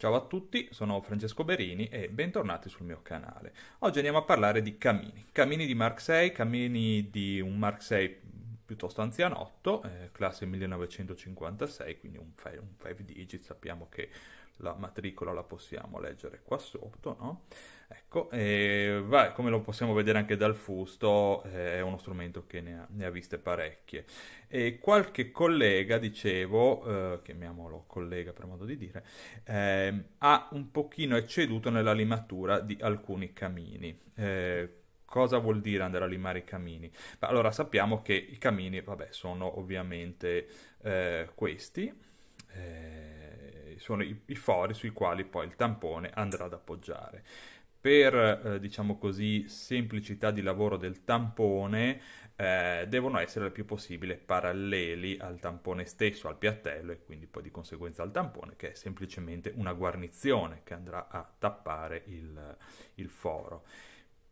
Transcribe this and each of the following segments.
Ciao a tutti, sono Francesco Berini e bentornati sul mio canale. Oggi andiamo a parlare di camini, camini di Mark VI, camini di un Mark VI piuttosto anzianotto, eh, classe 1956, quindi un 5 digit, sappiamo che la matricola la possiamo leggere qua sotto, no? Ecco, e vai, come lo possiamo vedere anche dal fusto, eh, è uno strumento che ne ha, ne ha, viste parecchie. E qualche collega, dicevo, eh, chiamiamolo collega per modo di dire, eh, ha un pochino ecceduto nella limatura di alcuni camini. Eh, cosa vuol dire andare a limare i camini? Beh, allora sappiamo che i camini, vabbè, sono ovviamente eh, questi, eh, sono i, i, fori sui quali poi il tampone andrà ad appoggiare. Per, eh, diciamo così, semplicità di lavoro del tampone, eh, devono essere il più possibile paralleli al tampone stesso, al piattello e quindi poi di conseguenza al tampone, che è semplicemente una guarnizione che andrà a tappare il, il foro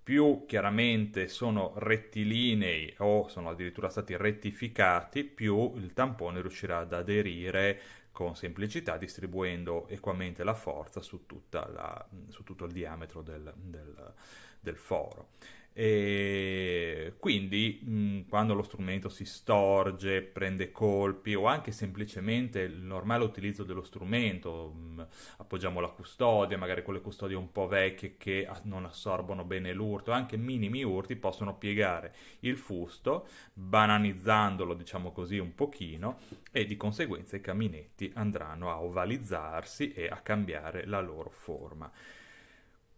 più chiaramente sono rettilinei o sono addirittura stati rettificati, più il tampone riuscirà ad aderire con semplicità distribuendo equamente la forza su, la, su tutto il diametro del, del, del foro. E quindi mh, mm, quando lo strumento si storge, prende colpi o anche semplicemente il normale utilizzo dello strumento, mh, mm, appoggiamo la custodia, magari quelle custodie un po' vecchie che non assorbono bene l'urto, anche minimi urti possono piegare il fusto, bananizzandolo diciamo così un pochino e di conseguenza i caminetti andranno a ovalizzarsi e a cambiare la loro forma.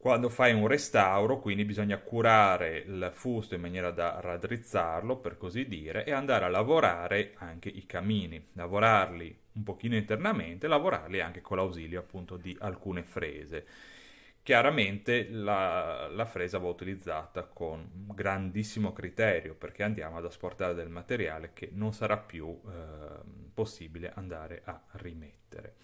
Quando fai un restauro, quindi bisogna curare il fusto in maniera da raddrizzarlo, per così dire, e andare a lavorare anche i camini, lavorarli un pochino internamente, lavorarli anche con l'ausilio appunto di alcune frese. Chiaramente la, la fresa va utilizzata con grandissimo criterio perché andiamo ad asportare del materiale che non sarà più eh, possibile andare a rimettere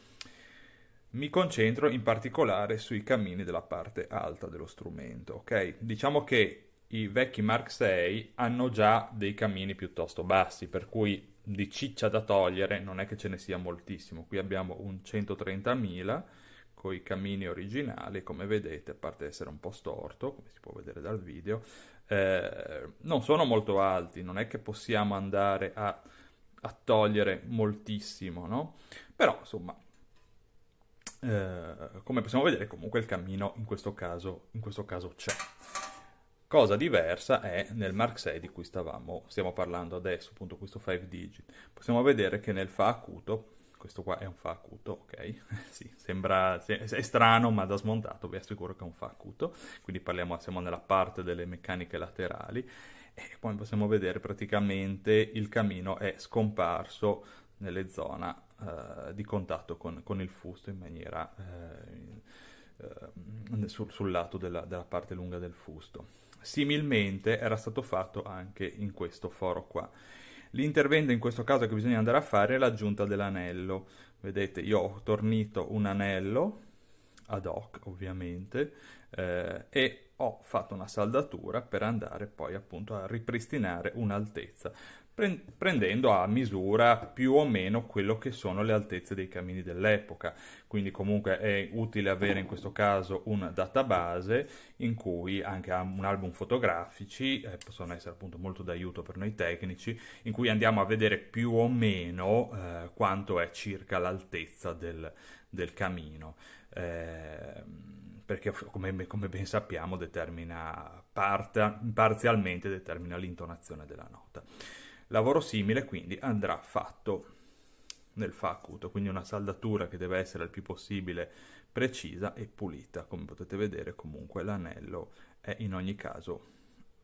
mi concentro in particolare sui cammini della parte alta dello strumento, ok? Diciamo che i vecchi Mark 6 hanno già dei cammini piuttosto bassi, per cui di ciccia da togliere non è che ce ne sia moltissimo. Qui abbiamo un 130.000 con i cammini originali, come vedete, a parte essere un po' storto, come si può vedere dal video, eh, non sono molto alti, non è che possiamo andare a, a togliere moltissimo, no? Però, insomma, eh, come possiamo vedere comunque il cammino in questo caso, in questo caso c'è. Cosa diversa è nel Mark 6 di cui stavamo, stiamo parlando adesso, appunto questo 5 digit. Possiamo vedere che nel fa acuto, questo qua è un fa acuto, ok? sì, sembra è strano, ma da smontato vi assicuro che è un fa acuto. Quindi parliamo, siamo nella parte delle meccaniche laterali e come possiamo vedere praticamente il cammino è scomparso nelle zone eh, di contatto con, con, il fusto in maniera eh, eh, sul, sul, lato della, della, parte lunga del fusto. Similmente era stato fatto anche in questo foro qua. L'intervento in questo caso che bisogna andare a fare è l'aggiunta dell'anello. Vedete, io ho tornito un anello ad hoc ovviamente eh, e ho fatto una saldatura per andare poi appunto a ripristinare un'altezza prendendo a misura più o meno quello che sono le altezze dei camini dell'epoca. Quindi comunque è utile avere in questo caso un database in cui anche un album fotografici, eh, possono essere appunto molto d'aiuto per noi tecnici, in cui andiamo a vedere più o meno eh, quanto è circa l'altezza del, del camino. Eh, perché come, come ben sappiamo determina parta, parzialmente determina l'intonazione della nota. Lavoro simile quindi andrà fatto nel fa acuto, quindi una saldatura che deve essere il più possibile precisa e pulita. Come potete vedere comunque l'anello è in ogni caso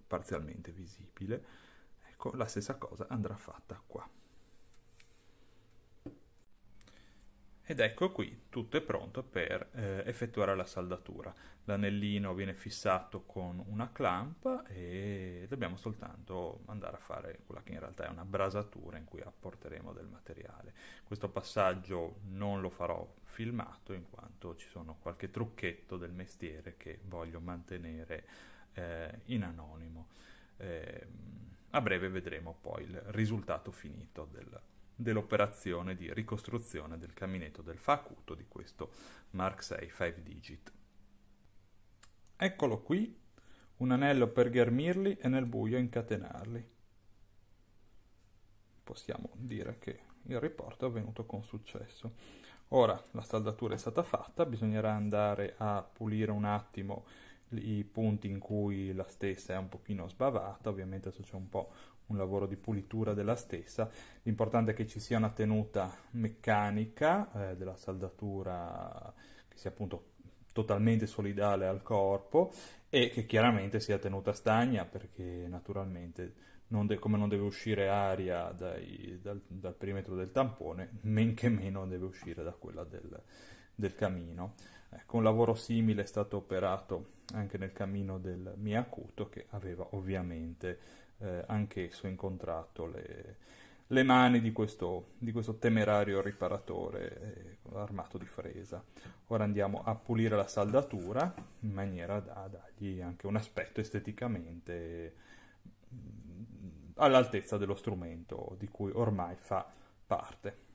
parzialmente visibile. Ecco, la stessa cosa andrà fatta qua. Ed ecco qui, tutto è pronto per eh, effettuare la saldatura. L'anellino viene fissato con una clamp e dobbiamo soltanto andare a fare quella che in realtà è una brasatura in cui apporteremo del materiale. Questo passaggio non lo farò filmato in quanto ci sono qualche trucchetto del mestiere che voglio mantenere eh, in anonimo. Eh, a breve vedremo poi il risultato finito del, dell'operazione di ricostruzione del caminetto del fa acuto di questo Mark 6 5 digit. Eccolo qui, un anello per ghermirli e nel buio incatenarli. Possiamo dire che il riporto è avvenuto con successo. Ora la saldatura è stata fatta, bisognerà andare a pulire un attimo i punti in cui la stessa è un pochino sbavata, ovviamente se c'è un po' un lavoro di pulitura della stessa. L'importante è che ci sia una tenuta meccanica eh, della saldatura che sia appunto totalmente solidale al corpo e che chiaramente sia tenuta stagna perché naturalmente non de- come non deve uscire aria dai, dal, dal, perimetro del tampone, men che meno deve uscire da quella del, del camino. Ecco, un lavoro simile è stato operato anche nel camino del Miacuto che aveva ovviamente eh, anch'esso incontrato le, le mani di questo, di questo temerario riparatore eh, armato di fresa. Ora andiamo a pulire la saldatura in maniera da dargli anche un aspetto esteticamente mm, all'altezza dello strumento di cui ormai fa parte.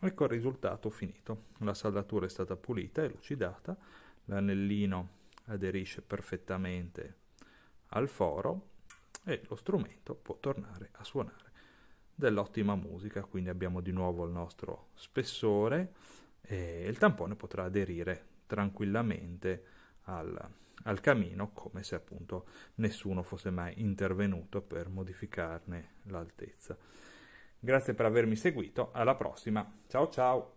Ecco il risultato finito. La saldatura è stata pulita e lucidata, l'anellino aderisce perfettamente al foro e lo strumento può tornare a suonare dell'ottima musica, quindi abbiamo di nuovo il nostro spessore e il tampone potrà aderire tranquillamente al, al camino come se appunto nessuno fosse mai intervenuto per modificarne l'altezza. Grazie per avermi seguito, alla prossima, ciao ciao!